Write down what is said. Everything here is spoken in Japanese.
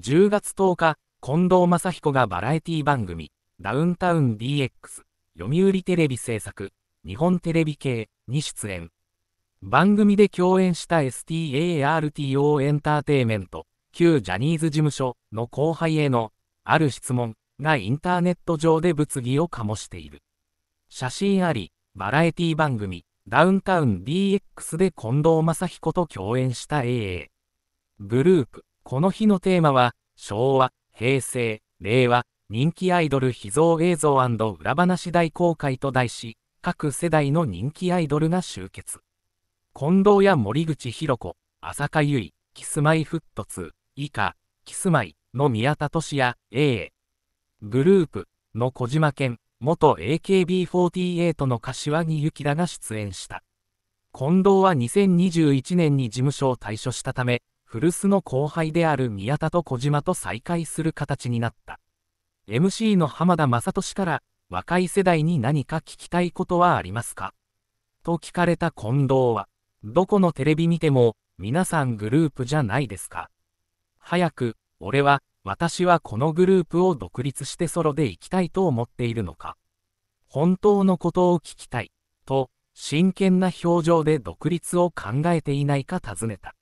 10月10日、近藤正彦がバラエティ番組、ダウンタウン DX、読売テレビ制作、日本テレビ系に出演。番組で共演した STARTO エンターテイメント、旧ジャニーズ事務所の後輩への、ある質問がインターネット上で物議を醸している。写真あり、バラエティ番組、ダウンタウン DX で近藤正彦と共演した AA。グループ。この日のテーマは、昭和、平成、令和、人気アイドル秘蔵映像裏話大公開と題し、各世代の人気アイドルが集結。近藤や森口博子、浅香衣、キスマイフット2、以下、キスマイの宮田俊也、A。グループの小島健、元 AKB48 の柏木由紀らが出演した。近藤は2021年に事務所を退所したため、古巣の後輩である宮田と小島と再会する形になった。MC の浜田雅俊から、若い世代に何か聞きたいことはありますかと聞かれた近藤は、どこのテレビ見ても、皆さんグループじゃないですか。早く、俺は、私はこのグループを独立してソロで行きたいと思っているのか。本当のことを聞きたい、と、真剣な表情で独立を考えていないか尋ねた。